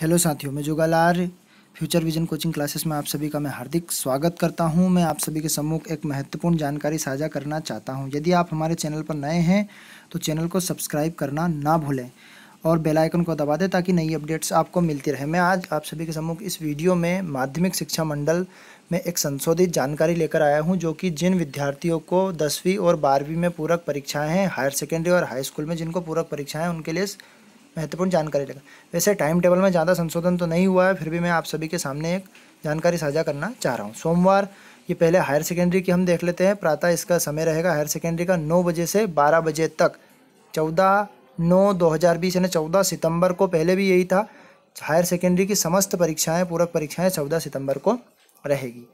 hello साथियों मैं Jugal Arya future vision coaching classes में आप सभी का मैं हार्दिक स्वागत करता हूं मैं आप सभी के सम्मुख एक महत्वपूर्ण जानकारी साझा करना चाहता हूं यदि आप हमारे चैनल पर नए हैं तो चैनल को सब्सक्राइब करना ना भूलें और बेल आइकन को दबा दें ताकि नई अपडेट्स आपको मिलती रहे मैं आज आप सभी के सम्मुख इस वीडियो में माध्यमिक शिक्षा मंडल में एक संशोधित जानकारी लेकर आया हूं जो कि जिन विद्यार्थियों को दसवीं और बारहवीं में पूरक परीक्षाएं हैं हायर सेकेंडरी और हाई स्कूल में जिनको पूरक परीक्षाएं उनके लिए महत्वपूर्ण जानकारी लगा वैसे टाइम टेबल में ज़्यादा संशोधन तो नहीं हुआ है फिर भी मैं आप सभी के सामने एक जानकारी साझा करना चाह रहा हूँ सोमवार ये पहले हायर सेकेंडरी की हम देख लेते हैं प्रातः इसका समय रहेगा हायर सेकेंडरी का नौ बजे से बारह बजे तक चौदह नौ दो हज़ार बीस यानी चौदह सितंबर को पहले भी यही था हायर सेकेंडरी की समस्त परीक्षाएं पूरक परीक्षाएं चौदह सितंबर को रहेगी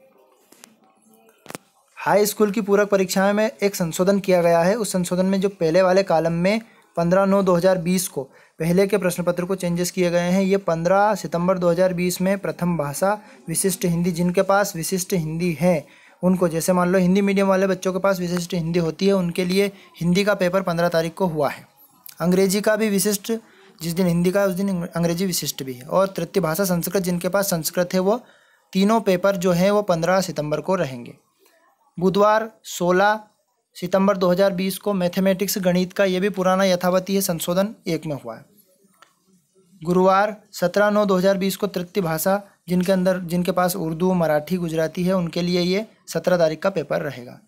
हाई स्कूल की पूरक परीक्षाएं में एक संशोधन किया गया है उस संशोधन में जो पहले वाले कालम में पंद्रह नौ दो हज़ार बीस को पहले के प्रश्न पत्र को चेंजेस किए गए हैं ये 15 सितंबर 2020 में प्रथम भाषा विशिष्ट हिंदी जिनके पास विशिष्ट हिंदी है उनको जैसे मान लो हिंदी मीडियम वाले बच्चों के पास विशिष्ट हिंदी होती है उनके लिए हिंदी का पेपर पंद्रह तारीख को हुआ है अंग्रेजी का भी विशिष्ट जिस दिन हिंदी का उस दिन अंग्रेजी विशिष्ट भी है और तृतीय भाषा संस्कृत जिनके पास संस्कृत है वो तीनों पेपर जो हैं वो पंद्रह सितंबर को रहेंगे बुधवार सोलह सितंबर 2020 को मैथमेटिक्स गणित का ये भी पुराना यथावती है संशोधन एक में हुआ है गुरुवार 17 नौ 2020 को तृतीय भाषा जिनके अंदर जिनके पास उर्दू मराठी गुजराती है उनके लिए ये सत्रह तारीख का पेपर रहेगा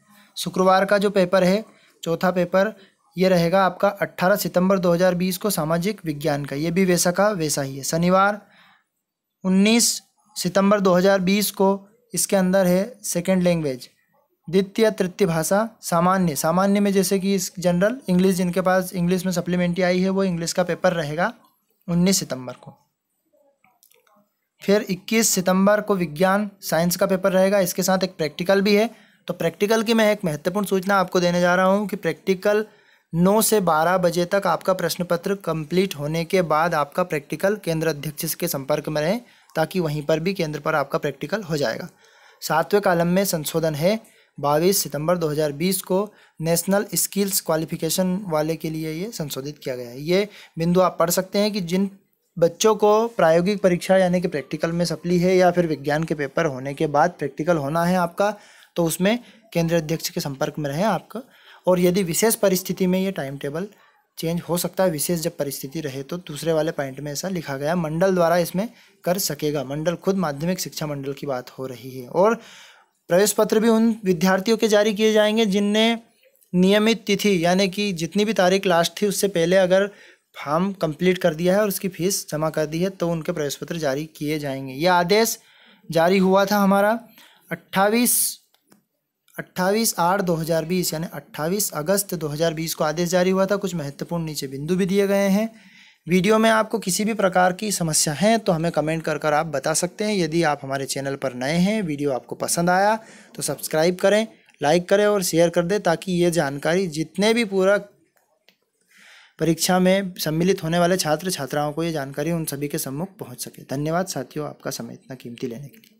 शुक्रवार का जो पेपर है चौथा पेपर ये रहेगा आपका 18 सितंबर 2020 को सामाजिक विज्ञान का ये भी वैसा का वैसा ही है शनिवार 19 सितंबर 2020 को इसके अंदर है सेकेंड लैंग्वेज द्वितीय तृतीय भाषा सामान्य सामान्य में जैसे कि इस जनरल इंग्लिश जिनके पास इंग्लिश में सप्लीमेंट्री आई है वो इंग्लिश का पेपर रहेगा उन्नीस सितंबर को फिर 21 सितंबर को विज्ञान साइंस का पेपर रहेगा इसके साथ एक प्रैक्टिकल भी है तो प्रैक्टिकल की मैं एक महत्वपूर्ण सूचना आपको देने जा रहा हूँ कि प्रैक्टिकल नौ से बारह बजे तक आपका प्रश्न पत्र कंप्लीट होने के बाद आपका प्रैक्टिकल केंद्र अध्यक्ष के संपर्क में रहें ताकि वहीं पर भी केंद्र पर आपका प्रैक्टिकल हो जाएगा सातवें कालम में संशोधन है बाईस सितंबर 2020 को नेशनल स्किल्स क्वालिफिकेशन वाले के लिए ये संशोधित किया गया है ये बिंदु आप पढ़ सकते हैं कि जिन बच्चों को प्रायोगिक परीक्षा यानी कि प्रैक्टिकल में सप्ली है या फिर विज्ञान के पेपर होने के बाद प्रैक्टिकल होना है आपका तो उसमें केंद्रीय अध्यक्ष के संपर्क में रहें आपका और यदि विशेष परिस्थिति में ये टाइम टेबल चेंज हो सकता है विशेष जब परिस्थिति रहे तो दूसरे वाले पॉइंट में ऐसा लिखा गया मंडल द्वारा इसमें कर सकेगा मंडल खुद माध्यमिक शिक्षा मंडल की बात हो रही है और प्रवेश पत्र भी उन विद्यार्थियों के जारी किए जाएंगे जिनने नियमित तिथि यानी कि जितनी भी तारीख लास्ट थी उससे पहले अगर फॉर्म कंप्लीट कर दिया है और उसकी फीस जमा कर दी है तो उनके प्रवेश पत्र जारी किए जाएंगे यह आदेश जारी हुआ था हमारा अट्ठाईस अट्ठाईस आठ दो हज़ार बीस यानी अट्ठाईस अगस्त दो हज़ार बीस को आदेश जारी हुआ था कुछ महत्वपूर्ण नीचे बिंदु भी दिए गए हैं वीडियो में आपको किसी भी प्रकार की समस्या है तो हमें कमेंट कर कर आप बता सकते हैं यदि आप हमारे चैनल पर नए हैं वीडियो आपको पसंद आया तो सब्सक्राइब करें लाइक करें और शेयर कर दें ताकि ये जानकारी जितने भी पूरा परीक्षा में सम्मिलित होने वाले छात्र छात्राओं को ये जानकारी उन सभी के सम्मुख पहुंच सके धन्यवाद साथियों आपका समय इतना कीमती लेने के लिए